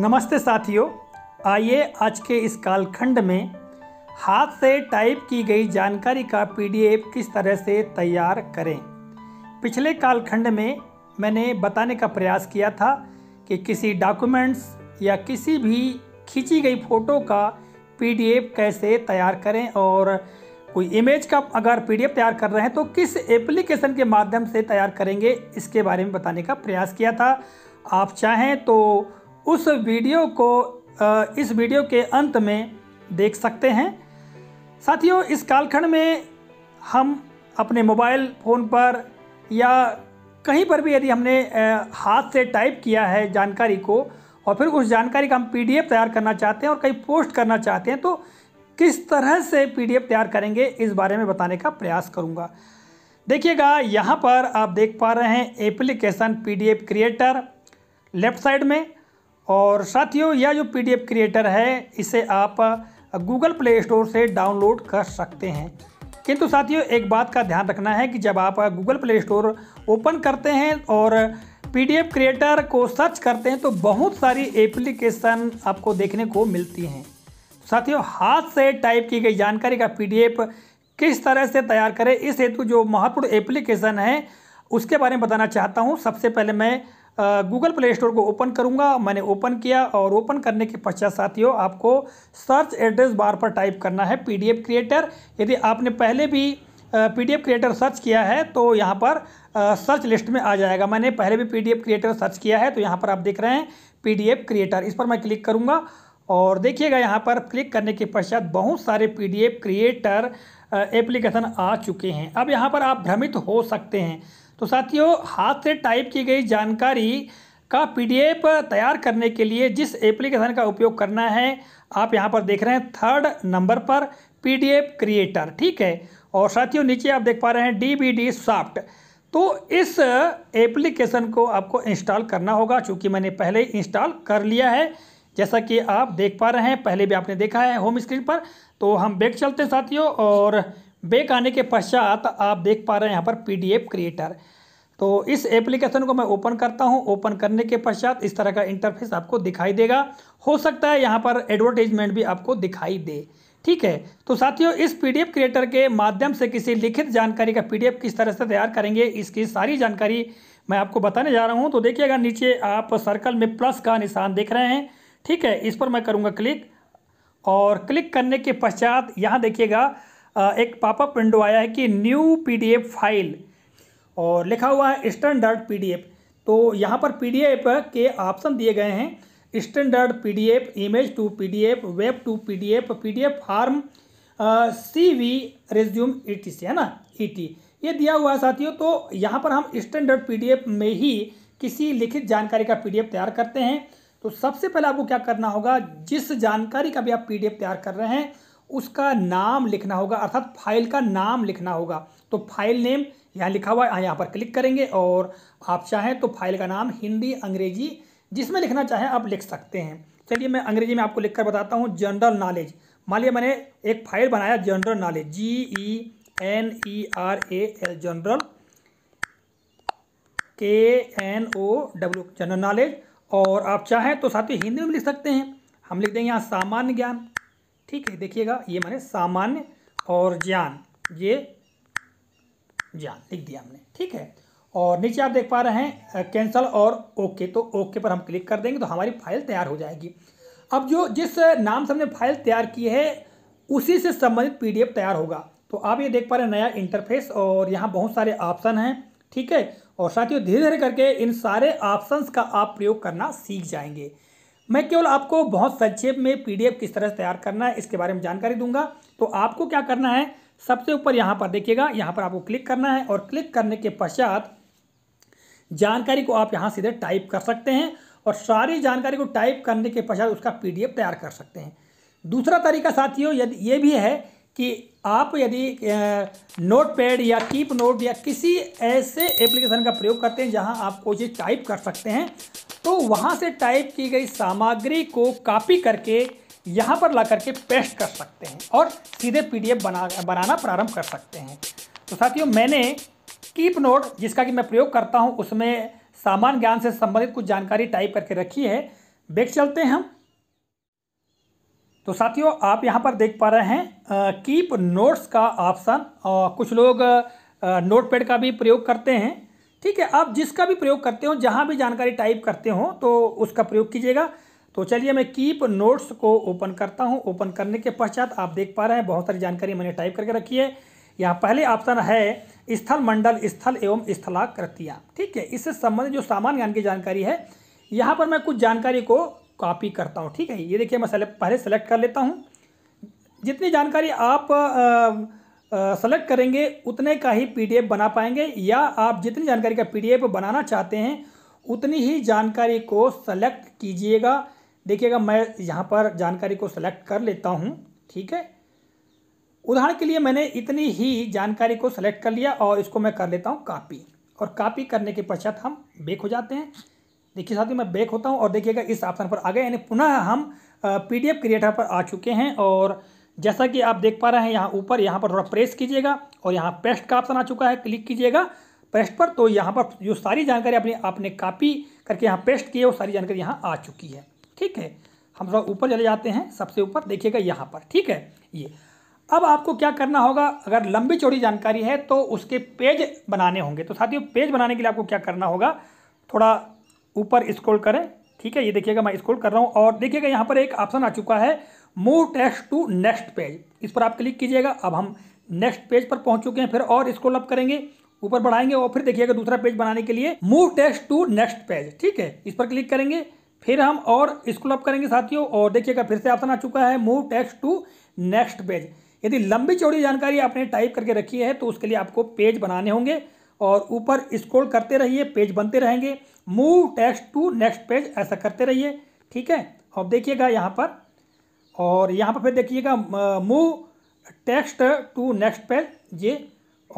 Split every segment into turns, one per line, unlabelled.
नमस्ते साथियों आइए आज के इस कालखंड में हाथ से टाइप की गई जानकारी का पीडीएफ किस तरह से तैयार करें पिछले कालखंड में मैंने बताने का प्रयास किया था कि किसी डॉक्यूमेंट्स या किसी भी खींची गई फ़ोटो का पीडीएफ कैसे तैयार करें और कोई इमेज का अगर पीडीएफ तैयार कर रहे हैं तो किस एप्लीकेशन के माध्यम से तैयार करेंगे इसके बारे में बताने का प्रयास किया था आप चाहें तो उस वीडियो को इस वीडियो के अंत में देख सकते हैं साथियों इस कालखंड में हम अपने मोबाइल फ़ोन पर या कहीं पर भी यदि हमने हाथ से टाइप किया है जानकारी को और फिर उस जानकारी का हम पीडीएफ तैयार करना चाहते हैं और कहीं पोस्ट करना चाहते हैं तो किस तरह से पीडीएफ तैयार करेंगे इस बारे में बताने का प्रयास करूँगा देखिएगा यहाँ पर आप देख पा रहे हैं application PDF creator left side में और साथियों यह जो पी क्रिएटर है इसे आप गूगल प्ले स्टोर से डाउनलोड कर सकते हैं किंतु साथियों एक बात का ध्यान रखना है कि जब आप गूगल प्ले स्टोर ओपन करते हैं और पीडीएफ क्रिएटर को सर्च करते हैं तो बहुत सारी एप्लीकेशन आपको देखने को मिलती हैं साथियों हाथ से टाइप की गई जानकारी का पी किस तरह से तैयार करें इस हेतु जो महत्वपूर्ण एप्लीकेशन है उसके बारे में बताना चाहता हूँ सबसे पहले मैं गूगल प्ले स्टोर को ओपन करूँगा मैंने ओपन किया और ओपन करने के पश्चात साथियों आपको सर्च एड्रेस बार पर टाइप करना है पी क्रिएटर यदि आपने पहले भी P D F creator search किया है तो यहाँ पर सर्च लिस्ट में आ जाएगा मैंने पहले भी P D F creator search किया है तो यहाँ पर आप देख रहे हैं पी डी एफ क्रिएटर इस पर मैं क्लिक करूँगा और देखिएगा यहाँ पर क्लिक करने के पश्चात बहुत सारे P D F creator application आ चुके हैं अब यहाँ पर आप भ्रमित हो सकते हैं तो साथियों हाथ से टाइप की गई जानकारी का पीडीएफ तैयार करने के लिए जिस एप्लीकेशन का उपयोग करना है आप यहाँ पर देख रहे हैं थर्ड नंबर पर पीडीएफ क्रिएटर ठीक है और साथियों नीचे आप देख पा रहे हैं डीबीडी सॉफ्ट तो इस एप्लीकेशन को आपको इंस्टॉल करना होगा चूँकि मैंने पहले ही इंस्टॉल कर लिया है जैसा कि आप देख पा रहे हैं पहले भी आपने देखा है होम स्क्रीन पर तो हम बैक चलते हैं साथियों और बैक आने के पश्चात आप देख पा रहे हैं यहाँ पर पीडीएफ क्रिएटर तो इस एप्लीकेशन को मैं ओपन करता हूँ ओपन करने के पश्चात इस तरह का इंटरफेस आपको दिखाई देगा हो सकता है यहाँ पर एडवर्टीजमेंट भी आपको दिखाई दे ठीक है तो साथियों इस पीडीएफ क्रिएटर के माध्यम से किसी लिखित जानकारी का पीडीएफ किस तरह से तैयार करेंगे इसकी सारी जानकारी मैं आपको बताने जा रहा हूँ तो देखिएगा नीचे आप सर्कल में प्लस का निशान देख रहे हैं ठीक है इस पर मैं करूँगा क्लिक और क्लिक करने के पश्चात यहाँ देखिएगा एक पापअप विंडो आया है कि न्यू पीडीएफ फाइल और लिखा हुआ है स्टैंडर्ड पीडीएफ तो यहाँ पर पीडीएफ के ऑप्शन दिए गए हैं standard PDF image to PDF web to PDF PDF form C V resume E T C है ना ई टी ये दिया हुआ है साथियों तो यहाँ पर हम स्टैंडर्ड पीडीएफ में ही किसी लिखित जानकारी का पीडीएफ तैयार करते हैं तो सबसे पहले आपको क्या करना होगा जिस जानकारी का भी आप पीडीएफ तैयार कर रहे हैं उसका नाम लिखना होगा अर्थात फाइल का नाम लिखना होगा तो फाइल नेम यहाँ लिखा हुआ है यहाँ पर क्लिक करेंगे और आप चाहें तो फाइल का नाम हिंदी अंग्रेजी जिसमें लिखना चाहें आप लिख सकते हैं चलिए मैं अंग्रेजी में आपको लिख कर बताता हूँ जनरल नॉलेज मान लिया मैंने एक फाइल बनाया general knowledge G E N E R A L general K N O W general knowledge और आप चाहें तो साथ ही हिंदी में लिख सकते हैं हम लिख देंगे यहाँ सामान्य ज्ञान ठीक है देखिएगा ये माने सामान्य और ज्ञान ये ज्ञान लिख दिया हमने ठीक है और नीचे आप देख पा रहे हैं कैंसल और ओके तो ओके पर हम क्लिक कर देंगे तो हमारी फाइल तैयार हो जाएगी अब जो जिस नाम से हमने फाइल तैयार की है उसी से संबंधित पीडीएफ तैयार होगा तो आप ये देख पा रहे हैं नया इंटरफेस और यहाँ बहुत सारे ऑप्शन हैं ठीक है और साथियों धीरे धीरे करके इन सारे ऑप्शंस का आप प्रयोग करना सीख जाएंगे मैं केवल आपको बहुत संक्षेप में पीडीएफ किस तरह से तैयार करना है इसके बारे में जानकारी दूंगा तो आपको क्या करना है सबसे ऊपर यहाँ पर देखिएगा यहाँ पर आपको क्लिक करना है और क्लिक करने के पश्चात जानकारी को आप यहाँ सीधे टाइप कर सकते हैं और सारी जानकारी को टाइप करने के पश्चात उसका पी तैयार कर सकते हैं दूसरा तरीका साथियों यदि ये भी है कि आप यदि नोट पैड या कीप नोट या किसी ऐसे एप्लीकेशन का प्रयोग करते हैं जहां आप कोई चीज़ टाइप कर सकते हैं तो वहाँ से टाइप की गई सामग्री को कॉपी करके यहाँ पर ला करके पेस्ट कर सकते हैं और सीधे पी बना बनाना प्रारंभ कर सकते हैं तो साथियों मैंने कीप नोट जिसका कि मैं प्रयोग करता हूँ उसमें सामान्य ज्ञान से संबंधित कुछ जानकारी टाइप करके रखी है बैग चलते हैं हम तो साथियों आप यहाँ पर देख पा रहे हैं कीप नोट्स का ऑप्शन कुछ लोग नोट पैड का भी प्रयोग करते हैं ठीक है आप जिसका भी प्रयोग करते हो जहाँ भी जानकारी टाइप करते हो तो उसका प्रयोग कीजिएगा तो चलिए मैं कीप नोट्स को ओपन करता हूँ ओपन करने के पश्चात आप देख पा रहे हैं बहुत सारी जानकारी मैंने टाइप करके रखी है यहाँ पहले ऑप्शन है स्थल मंडल स्थल एवं स्थलाकृतियाँ ठीक है इससे संबंधित जो सामान्य ज्ञान की जानकारी है यहाँ पर मैं कुछ जानकारी को कॉपी करता हूँ ठीक है ये देखिए मैं पहले सेलेक्ट कर लेता हूँ जितनी जानकारी आप आ, सेलेक्ट करेंगे उतने का ही पीडीएफ बना पाएंगे या आप जितनी जानकारी का पीडीएफ बनाना चाहते हैं उतनी ही जानकारी को सेलेक्ट कीजिएगा देखिएगा मैं यहाँ पर जानकारी को सेलेक्ट कर लेता हूँ ठीक है उदाहरण के लिए मैंने इतनी ही जानकारी को सेलेक्ट कर लिया और इसको मैं कर लेता हूँ कापी और कापी करने के पश्चात हम बेक हो जाते हैं देखिए साथ ही मैं बेक होता हूँ और देखिएगा इस ऑप्शन पर आ गए यानी पुनः हम पीडीएफ क्रिएटर पर आ चुके हैं और जैसा कि आप देख पा रहे हैं यहाँ ऊपर यहाँ पर थोड़ा प्रेस कीजिएगा और यहाँ पेस्ट का ऑप्शन आ चुका है क्लिक कीजिएगा पेस्ट पर तो यहाँ पर जो सारी जानकारी अपनी आपने कॉपी करके यहाँ पेस्ट की है वो सारी जानकारी यहाँ आ चुकी है ठीक है हम थोड़ा ऊपर चले जाते हैं सबसे ऊपर देखिएगा यहाँ पर ठीक है ये अब आपको क्या करना होगा अगर लंबी चौड़ी जानकारी है तो उसके पेज बनाने होंगे तो साथियों पेज बनाने के लिए आपको क्या करना होगा थोड़ा ऊपर स्क्रोल करें ठीक है ये देखिएगा मैं स्क्रोल कर रहा हूँ और देखिएगा यहाँ पर एक ऑप्शन आ चुका है move text to next page इस पर आप क्लिक कीजिएगा अब हम नेक्स्ट पेज पर पहुंच चुके हैं फिर और इसको लप करेंगे ऊपर बढ़ाएंगे और फिर देखिएगा दूसरा पेज बनाने के लिए move text to next page ठीक है इस पर क्लिक करेंगे फिर हम और इसको लप करेंगे साथियों और देखिएगा फिर से ऑप्शन आ चुका है move text to next page यदि लंबी चौड़ी जानकारी आपने टाइप करके रखी है तो उसके लिए आपको पेज बनाने होंगे और ऊपर स्क्रॉल करते रहिए पेज बनते रहेंगे move text to next page ऐसा करते रहिए ठीक है अब देखिएगा यहाँ पर और यहाँ पर फिर देखिएगा move text to next page ये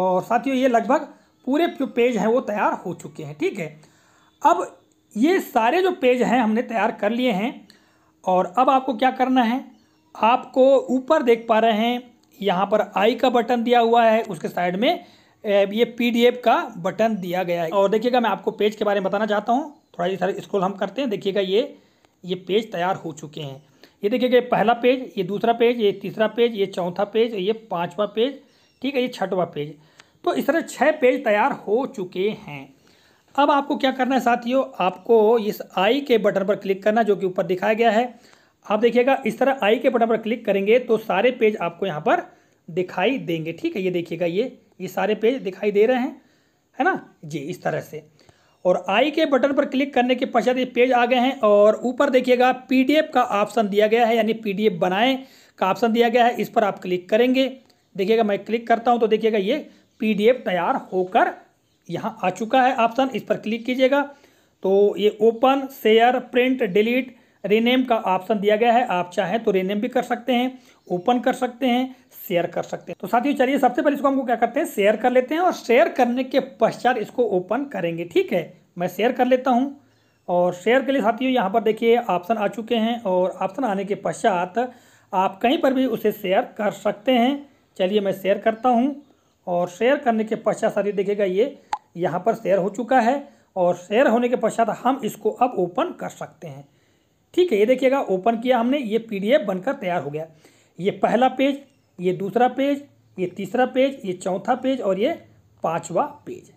और साथियों ये लगभग पूरे जो पेज हैं वो तैयार हो चुके हैं ठीक है अब ये सारे जो पेज हैं हमने तैयार कर लिए हैं और अब आपको क्या करना है आपको ऊपर देख पा रहे हैं यहाँ पर आई का बटन दिया हुआ है उसके साइड में ये पीडीएफ का बटन दिया गया है और देखिएगा मैं आपको पेज के बारे में बताना चाहता हूँ थोड़ा ये सारे स्क्रॉल हम करते हैं देखिएगा ये ये पेज तैयार हो चुके हैं ये देखिएगा पहला पेज ये दूसरा पेज ये तीसरा पेज ये चौथा पेज ये पाँचवा पेज ठीक है ये छठवा पेज तो इस तरह छः पेज तैयार हो चुके हैं अब आपको क्या करना है साथियों आपको इस आई के बटन पर क्लिक करना जो कि ऊपर दिखाया गया है आप देखिएगा इस तरह आई के बटन पर क्लिक करेंगे तो सारे पेज आपको यहाँ पर दिखाई देंगे ठीक है ये देखिएगा ये ये सारे पेज दिखाई दे रहे हैं है ना जी इस तरह से और आई के बटन पर क्लिक करने के पश्चात ये पेज आ गए हैं और ऊपर देखिएगा पीडीएफ का ऑप्शन दिया गया है यानी पीडीएफ बनाएं का ऑप्शन दिया गया है इस पर आप क्लिक करेंगे देखिएगा मैं क्लिक करता हूं तो देखिएगा ये पीडीएफ तैयार होकर यहाँ आ चुका है ऑप्शन इस पर क्लिक कीजिएगा तो ये open share print delete rename का ऑप्शन दिया गया है आप चाहें तो रीनेम भी कर सकते हैं ओपन कर सकते हैं शेयर कर सकते हैं तो साथियों चलिए सबसे पहले इसको हमको क्या करते हैं शेयर कर लेते हैं और शेयर करने के पश्चात इसको ओपन करेंगे ठीक है मैं शेयर कर लेता हूँ और शेयर के लिए साथियों यहाँ पर देखिए ऑप्शन आ चुके हैं और ऑप्शन आने के पश्चात आप कहीं पर भी उसे शेयर कर सकते हैं चलिए मैं शेयर करता हूँ और शेयर करने के पश्चात साथियों देखिएगा ये यहाँ पर शेयर हो चुका है और शेयर होने के पश्चात हम इसको अब ओपन कर सकते हैं ठीक है ये देखिएगा ओपन किया हमने ये पीडीएफ बनकर तैयार हो गया ये पहला पेज ये दूसरा पेज ये तीसरा पेज ये चौथा पेज और ये पांचवा पेज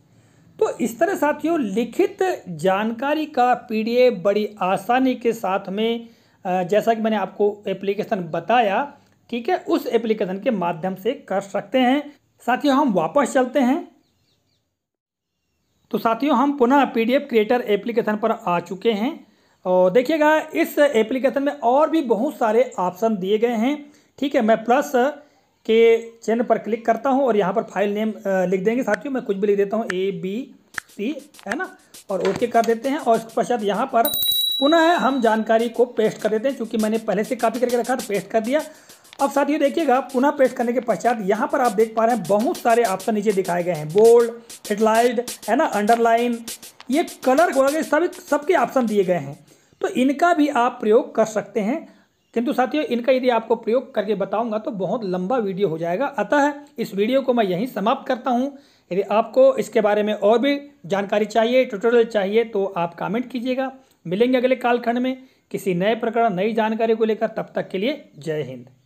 तो इस तरह साथियों लिखित जानकारी का पीडीएफ बड़ी आसानी के साथ में जैसा कि मैंने आपको एप्लीकेशन बताया ठीक है उस एप्लीकेशन के माध्यम से कर सकते हैं साथियों हम वापस चलते हैं तो साथियों हम पुनः पीडीएफ क्रिएटर एप्लीकेशन पर आ चुके हैं और देखिएगा इस एप्लीकेशन में और भी बहुत सारे ऑप्शन दिए गए हैं ठीक है मैं प्लस uh, के चिन्ह पर क्लिक करता हूँ और यहाँ पर फाइल नेम uh, लिख देंगे साथियों मैं कुछ भी लिख देता हूँ ए बी सी है ना और ओके कर देते हैं और उसके पश्चात यहाँ पर पुनः हम जानकारी को पेस्ट कर देते हैं क्योंकि मैंने पहले से कॉपी करके रखा था पेस्ट कर दिया अब साथियों देखिएगा पुनः पेस्ट करने के पश्चात यहाँ पर आप देख पा रहे हैं बहुत सारे ऑप्शन नीचे दिखाए गए हैं बोल्ड हेडलाइड है ना अंडरलाइन ये कलर वगैरह सभी सबके ऑप्शन दिए गए हैं तो इनका भी आप प्रयोग कर सकते हैं किंतु साथियों इनका यदि आपको प्रयोग करके बताऊंगा तो बहुत लंबा वीडियो हो जाएगा अतः इस वीडियो को मैं यहीं समाप्त करता हूं यदि आपको इसके बारे में और भी जानकारी चाहिए ट्यूटोरियल चाहिए तो आप कमेंट कीजिएगा मिलेंगे अगले कालखंड में किसी नए प्रकरण नई जानकारी को लेकर तब तक के लिए जय हिंद